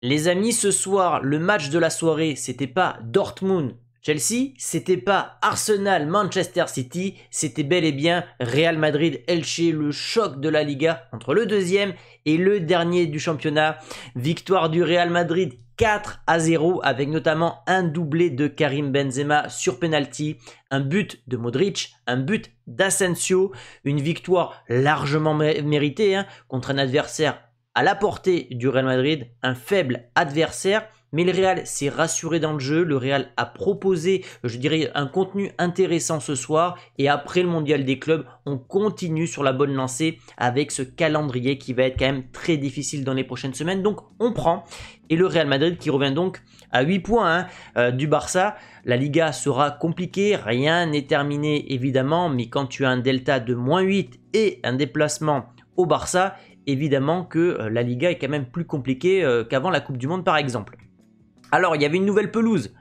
Les amis, ce soir, le match de la soirée, c'était pas Dortmund Chelsea, c'était pas Arsenal Manchester City, c'était bel et bien Real Madrid Elche, le choc de la Liga entre le deuxième et le dernier du championnat. Victoire du Real Madrid 4 à 0 avec notamment un doublé de Karim Benzema sur penalty, un but de Modric, un but d'Asensio, une victoire largement méritée hein, contre un adversaire à la portée du Real Madrid, un faible adversaire. Mais le Real s'est rassuré dans le jeu, le Real a proposé, je dirais, un contenu intéressant ce soir, et après le Mondial des clubs, on continue sur la bonne lancée avec ce calendrier qui va être quand même très difficile dans les prochaines semaines, donc on prend, et le Real Madrid qui revient donc à 8 points hein, euh, du Barça. La Liga sera compliquée, rien n'est terminé évidemment, mais quand tu as un delta de moins 8 et un déplacement au Barça, évidemment que euh, la Liga est quand même plus compliquée euh, qu'avant la Coupe du Monde par exemple. Alors, il y avait une nouvelle pelouse.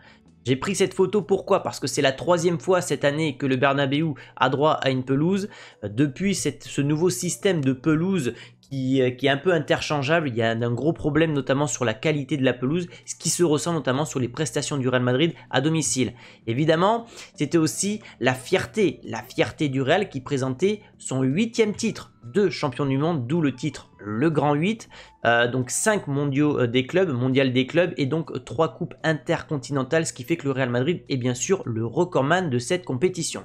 J'ai pris cette photo pourquoi Parce que c'est la troisième fois cette année que le Bernabeu a droit à une pelouse. Euh, depuis ce nouveau système de pelouse euh, qui, est un peu interchangeable. Il y a un, gros problème notamment sur la qualité de la pelouse, ce qui se ressent notamment sur les prestations du Real Madrid à domicile. Évidemment, c'était aussi la fierté, la fierté du Real qui présentait son huitième titre de champion du monde, d'où le titre le Grand 8, euh, donc 5 mondiaux euh, des clubs, mondial des clubs, et donc 3 coupes intercontinentales, ce qui fait que le Real Madrid est bien sûr le recordman de cette compétition.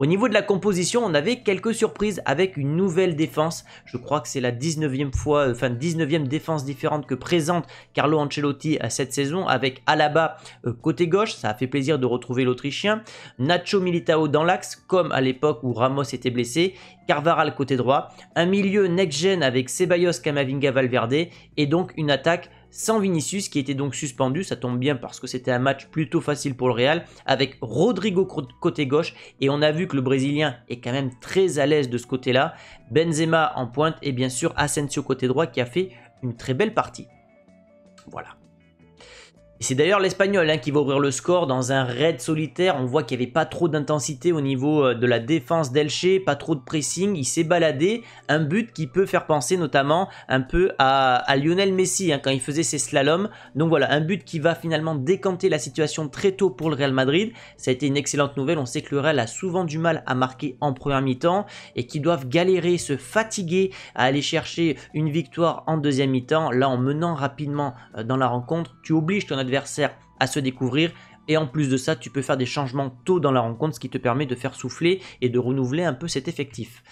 Au niveau de la composition, on avait quelques surprises avec une nouvelle défense. Je crois que c'est la 19e fois, euh, enfin 19e défense différente que présente Carlo Ancelotti à cette saison avec Alaba euh, côté gauche. Ça a fait plaisir de retrouver l'Autrichien. Nacho Militao dans l'axe, comme à l'époque où Ramos était blessé. Carvaral côté droit. Un milieu next-gen avec Ceballos, Camavinga, Valverde. Et donc une attaque sans Vinicius qui était donc suspendu, ça tombe bien parce que c'était un match plutôt facile pour le Real, avec Rodrigo côté gauche, et on a vu que le Brésilien est quand même très à l'aise de ce côté-là, Benzema en pointe, et bien sûr Asensio côté droit qui a fait une très belle partie. Voilà c'est d'ailleurs l'Espagnol hein, qui va ouvrir le score dans un raid solitaire. On voit qu'il n'y avait pas trop d'intensité au niveau euh, de la défense d'Elche, pas trop de pressing. Il s'est baladé. Un but qui peut faire penser notamment un peu à, Lionel Messi hein, quand il faisait ses slaloms. Donc voilà, un but qui va finalement décanter la situation très tôt pour le Real Madrid. Ça a été une excellente nouvelle. On sait que le Real a souvent du mal à marquer en première mi-temps et qu'ils doivent galérer, se fatiguer à aller chercher une victoire en deuxième mi-temps. Là, en menant rapidement euh, dans la rencontre, tu obliges ton adversaire à se découvrir et en plus de ça, tu peux faire des changements tôt dans la rencontre, ce qui te permet de faire souffler et de renouveler un peu cet effectif.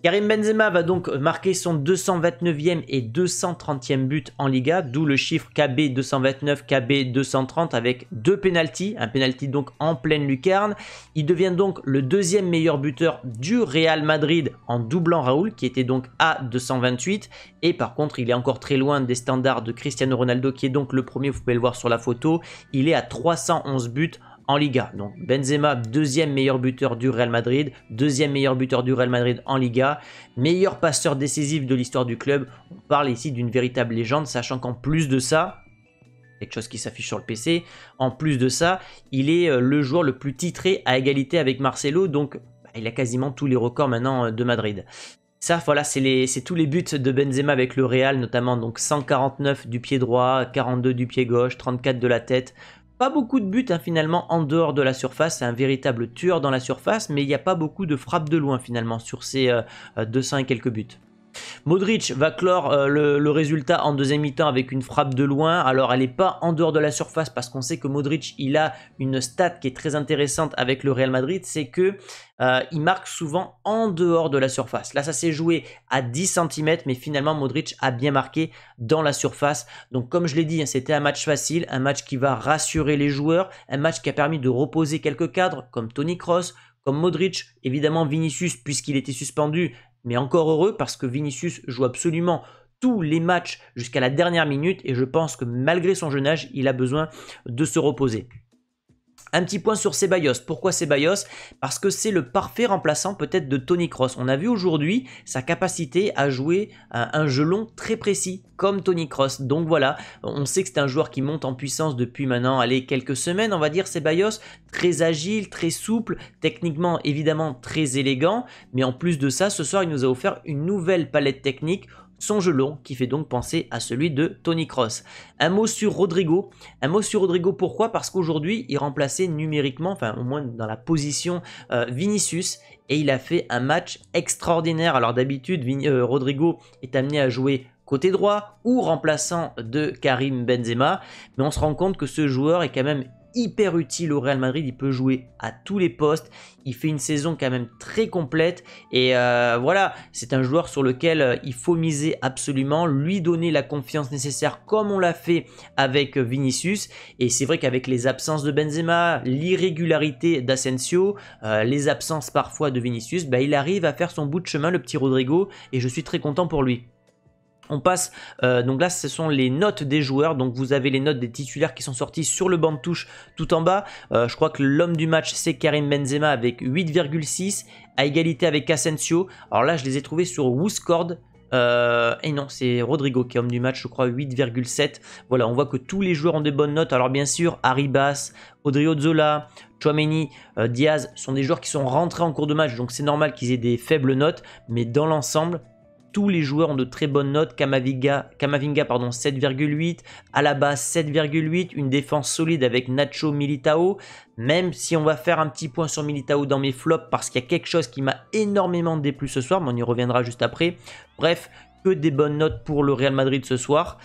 Karim Benzema va donc marquer son 229e et 230e but en Liga, d'où le chiffre KB 229, KB 230 avec deux pénalties, un pénalty donc en pleine lucarne. Il devient donc le deuxième meilleur buteur du Real Madrid en doublant Raoul qui était donc à 228 et par contre il est encore très loin des standards de Cristiano Ronaldo qui est donc le premier, vous pouvez le voir sur la photo, il est à 311 buts en Liga. Donc Benzema, deuxième meilleur buteur du Real Madrid, deuxième meilleur buteur du Real Madrid en Liga, meilleur passeur décisif de l'histoire du club. On parle ici d'une véritable légende, sachant qu'en plus de ça, quelque chose qui s'affiche sur le PC, en plus de ça, il est euh, le joueur le plus titré à égalité avec Marcelo, donc bah, il a quasiment tous les records maintenant euh, de Madrid. Ça, voilà, c'est tous les buts de Benzema avec le Real, notamment donc 149 du pied droit, 42 du pied gauche, 34 de la tête, pas beaucoup de buts hein, finalement en dehors de la surface, c'est un véritable tueur dans la surface, mais il n'y a pas beaucoup de frappes de loin finalement sur ces 200 euh, euh, et quelques buts. Modric va clore euh, le, résultat en deuxième mi-temps avec une frappe de loin. Alors elle n'est pas en dehors de la surface parce qu'on sait que Modric il a une stat qui est très intéressante avec le Real Madrid, c'est que euh, il marque souvent en dehors de la surface. Là ça s'est joué à 10 cm mais finalement Modric a bien marqué dans la surface. Donc comme je l'ai dit, hein, c'était un match facile, un match qui va rassurer les joueurs, un match qui a permis de reposer quelques cadres comme Tony Cross, comme Modric, évidemment Vinicius puisqu'il était suspendu, mais encore heureux parce que Vinicius joue absolument tous les matchs jusqu'à la dernière minute et je pense que malgré son jeune âge, il a besoin de se reposer. Un petit point sur Ceballos. Pourquoi Ceballos Parce que c'est le parfait remplaçant peut-être de Tony Cross. On a vu aujourd'hui sa capacité à jouer un, un, jeu long très précis comme Tony Cross. Donc voilà, on sait que c'est un joueur qui monte en puissance depuis maintenant allez, quelques semaines, on va dire Ceballos, très agile, très souple, techniquement évidemment très élégant, mais en plus de ça, ce soir il nous a offert une nouvelle palette technique son jeu long qui fait donc penser à celui de Tony Cross. Un mot sur Rodrigo. Un mot sur Rodrigo pourquoi Parce qu'aujourd'hui il remplaçait numériquement, enfin au moins dans la position euh, Vinicius et il a fait un match extraordinaire. Alors d'habitude euh, Rodrigo est amené à jouer côté droit ou remplaçant de Karim Benzema, mais on se rend compte que ce joueur est quand même hyper utile au Real Madrid, il peut jouer à tous les postes, il fait une saison quand même très complète et euh, voilà, c'est un joueur sur lequel euh, il faut miser absolument, lui donner la confiance nécessaire comme on l'a fait avec Vinicius et c'est vrai qu'avec les absences de Benzema, l'irrégularité d'Asensio, euh, les absences parfois de Vinicius, bah, il arrive à faire son bout de chemin le petit Rodrigo et je suis très content pour lui. On passe, euh, donc là ce sont les notes des joueurs, donc vous avez les notes des titulaires qui sont sortis sur le banc de touche tout en bas. Euh, je crois que l'homme du match c'est Karim Benzema avec 8,6 à égalité avec Asensio. Alors là je les ai trouvés sur Wooscord. Euh, et non, c'est Rodrigo qui est homme du match, je crois, 8,7. Voilà, on voit que tous les joueurs ont des bonnes notes. Alors bien sûr, Arribas, Odrio Zola, Chouameni, Diaz sont des joueurs qui sont rentrés en cours de match, donc c'est normal qu'ils aient des faibles notes, mais dans l'ensemble, tous les joueurs ont de très bonnes notes. Kamavinga, pardon, 7,8. Alaba, 7,8. Une défense solide avec Nacho Militao. Même si on va faire un petit point sur Militao dans mes flops, parce qu'il y a quelque chose qui m'a énormément déplu ce soir, mais on y reviendra juste après. Bref, que des bonnes notes pour le Real Madrid ce soir.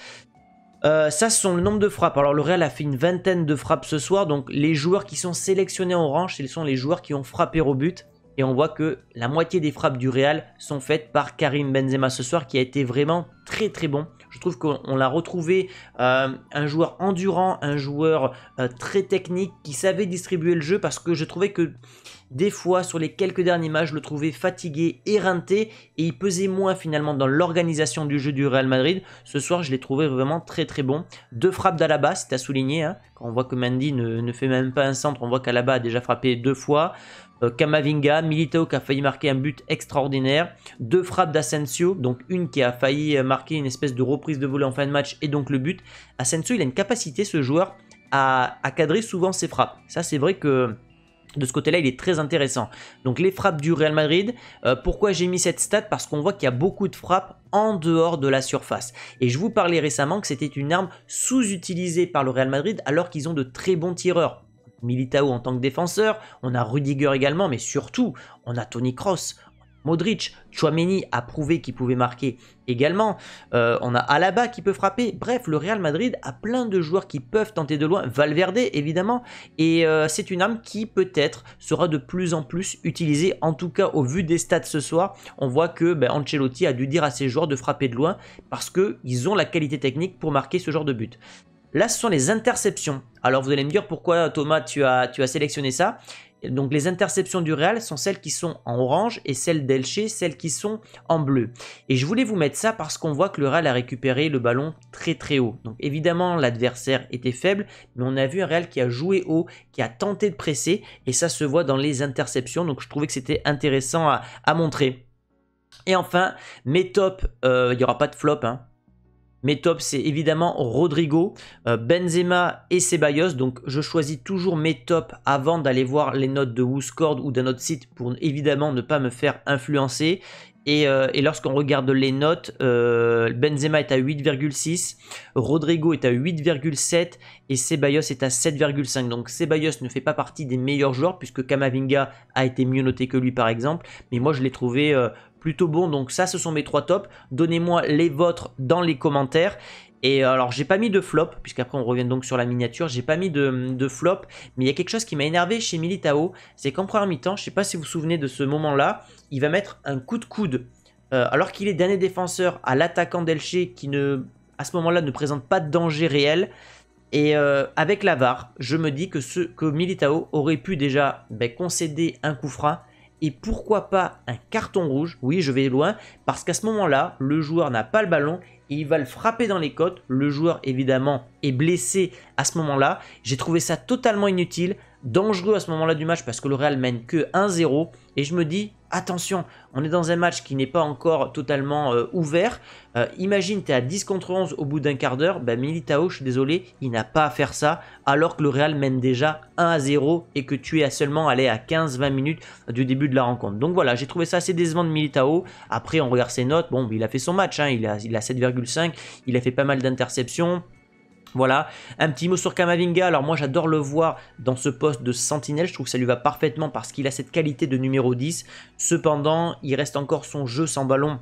Euh, ça, ce sont le nombre de frappes. Alors, le Real a fait une vingtaine de frappes ce soir. Donc, les joueurs qui sont sélectionnés en orange, ce sont les joueurs qui ont frappé au but. Et on voit que la moitié des frappes du Real sont faites par Karim Benzema ce soir, qui a été vraiment très très bon. Je trouve qu'on l'a retrouvé euh, un joueur endurant, un joueur euh, très technique, qui savait distribuer le jeu, parce que je trouvais que des fois, sur les quelques derniers matchs, je le trouvais fatigué, éreinté, et il pesait moins finalement dans l'organisation du jeu du Real Madrid. Ce soir, je l'ai trouvé vraiment très très bon. Deux frappes d'Alaba, c'est à souligner. Hein. on voit que Mandy ne, fait même pas un centre, on voit qu'Alaba a déjà frappé deux fois. Euh, Kamavinga, Militao qui a failli marquer un but extraordinaire. Deux frappes d'Asensio, donc une qui a failli marquer une espèce de reprise de volée en fin de match, et donc le but. Asensio, il a une capacité, ce joueur, à, à cadrer souvent ses frappes. Ça, c'est vrai que de ce côté-là, il est très intéressant. Donc les frappes du Real Madrid, euh, pourquoi j'ai mis cette stat Parce qu'on voit qu'il y a beaucoup de frappes en dehors de la surface. Et je vous parlais récemment que c'était une arme sous-utilisée par le Real Madrid alors qu'ils ont de très bons tireurs. Militao en tant que défenseur, on a Rudiger également, mais surtout, on a Tony Cross, Modric, Chouameni a prouvé qu'il pouvait marquer également. Euh, on a Alaba qui peut frapper. Bref, le Real Madrid a plein de joueurs qui peuvent tenter de loin. Valverde, évidemment. Et euh, c'est une arme qui, peut-être, sera de plus en plus utilisée. En tout cas, au vu des stats ce soir, on voit que ben, Ancelotti a dû dire à ses joueurs de frapper de loin parce qu'ils ont la qualité technique pour marquer ce genre de but. Là, ce sont les interceptions. Alors, vous allez me dire pourquoi, Thomas, tu as, tu as sélectionné ça donc les interceptions du Real sont celles qui sont en orange et celles d'Elche, celles qui sont en bleu. Et je voulais vous mettre ça parce qu'on voit que le Real a récupéré le ballon très très haut. Donc évidemment l'adversaire était faible, mais on a vu un Real qui a joué haut, qui a tenté de presser et ça se voit dans les interceptions. Donc je trouvais que c'était intéressant à, montrer. Et enfin, mes tops, euh, il n'y aura pas de flop, hein, mes tops, c'est évidemment Rodrigo, euh, Benzema et Ceballos. Donc je choisis toujours mes tops avant d'aller voir les notes de WhoScored ou d'un autre site pour évidemment ne pas me faire influencer. Et, euh, lorsqu'on regarde les notes, euh, Benzema est à 8,6, Rodrigo est à 8,7 et Ceballos est à 7,5. Donc Ceballos ne fait pas partie des meilleurs joueurs puisque Kamavinga a été mieux noté que lui par exemple. Mais moi je l'ai trouvé, plutôt bon. Donc ça, ce sont mes trois tops. Donnez-moi les vôtres dans les commentaires. Et euh, alors, j'ai pas mis de flop, puisqu'après on revient donc sur la miniature, j'ai pas mis de, flop, mais il y a quelque chose qui m'a énervé chez Militao, c'est qu'en première mi-temps, je sais pas si vous vous souvenez de ce moment-là, il va mettre un coup de coude, euh, alors qu'il est dernier défenseur à l'attaquant d'Elche, qui ne, à ce moment-là ne présente pas de danger réel, et euh, avec la je me dis que, ce, que Militao aurait pu déjà ben, concéder un coup franc et pourquoi pas un carton rouge. Oui, je vais loin, parce qu'à ce moment-là, le joueur n'a pas le ballon et il va le frapper dans les côtes. Le joueur, évidemment, est blessé à ce moment-là. J'ai trouvé ça totalement inutile, dangereux à ce moment-là du match parce que le Real mène que 1-0 et je me dis attention, on est dans un match qui n'est pas encore totalement euh, ouvert. Euh, imagine, tu es à 10 contre 11 au bout d'un quart d'heure. Ben, Militao, je suis désolé, il n'a pas à faire ça. Alors que le Real mène déjà 1 à 0 et que tu es seulement allé à 15-20 minutes du début de la rencontre. Donc voilà, j'ai trouvé ça assez décevant de Militao. Après, on regarde ses notes. Bon, il a fait son match. Hein. Il a, il a 7,5. Il a fait pas mal d'interceptions. Voilà, un petit mot sur Kamavinga, alors moi j'adore le voir dans ce poste de sentinelle, je trouve que ça lui va parfaitement parce qu'il a cette qualité de numéro 10, cependant il reste encore son jeu sans ballon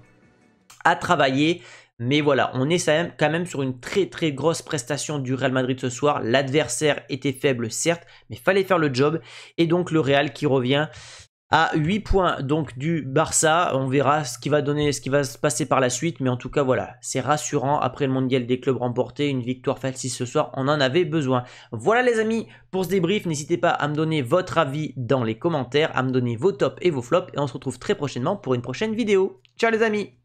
à travailler, mais voilà, on est quand même sur une très très grosse prestation du Real Madrid ce soir. L'adversaire était faible, certes, mais fallait faire le job. Et donc le Real qui revient à 8 points donc du Barça. On verra ce qui va donner, ce qui va se passer par la suite, mais en tout cas voilà, c'est rassurant après le mondial des clubs remportés, une victoire facile ce soir, on en avait besoin. Voilà les amis pour ce débrief, n'hésitez pas à me donner votre avis dans les commentaires, à me donner vos tops et vos flops, et on se retrouve très prochainement pour une prochaine vidéo. Ciao les amis